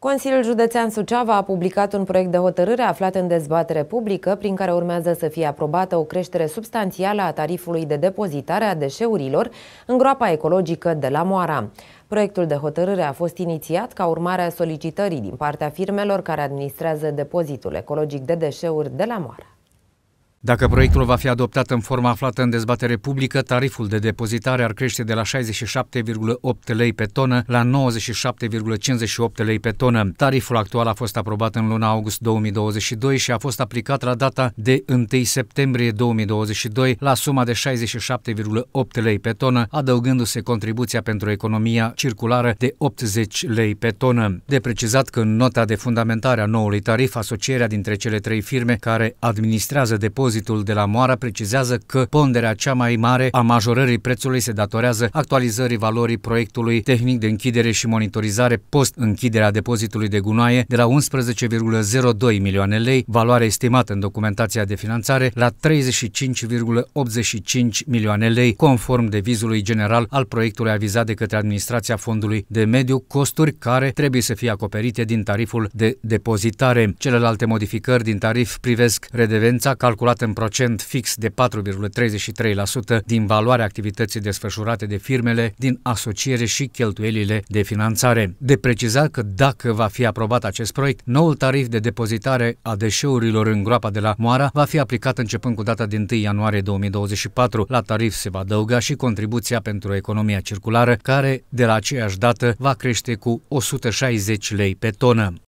Consiliul Județean Suceava a publicat un proiect de hotărâre aflat în dezbatere publică, prin care urmează să fie aprobată o creștere substanțială a tarifului de depozitare a deșeurilor în groapa ecologică de la Moara. Proiectul de hotărâre a fost inițiat ca urmare a solicitării din partea firmelor care administrează depozitul ecologic de deșeuri de la Moara. Dacă proiectul va fi adoptat în forma aflată în dezbatere publică, tariful de depozitare ar crește de la 67,8 lei pe tonă la 97,58 lei pe tonă. Tariful actual a fost aprobat în luna august 2022 și a fost aplicat la data de 1 septembrie 2022 la suma de 67,8 lei pe tonă, adăugându-se contribuția pentru economia circulară de 80 lei pe tonă. De precizat că în nota de fundamentare a noului tarif, asocierea dintre cele trei firme care administrează depozitul Impozitul de la Moara precizează că ponderea cea mai mare a majorării prețului se datorează actualizării valorii proiectului tehnic de închidere și monitorizare post-închiderea depozitului de gunoaie de la 11,02 milioane lei, valoare estimată în documentația de finanțare, la 35,85 milioane lei, conform devizului general al proiectului avizat de către administrația fondului de mediu, costuri care trebuie să fie acoperite din tariful de depozitare. Celelalte modificări din tarif privesc redevența calculată calculat în procent fix de 4,33% din valoarea activității desfășurate de firmele din asociere și cheltuielile de finanțare. De precizat că dacă va fi aprobat acest proiect, noul tarif de depozitare a deșeurilor în groapa de la Moara va fi aplicat începând cu data de 1 ianuarie 2024. La tarif se va adăuga și contribuția pentru economia circulară, care de la aceeași dată va crește cu 160 lei pe tonă.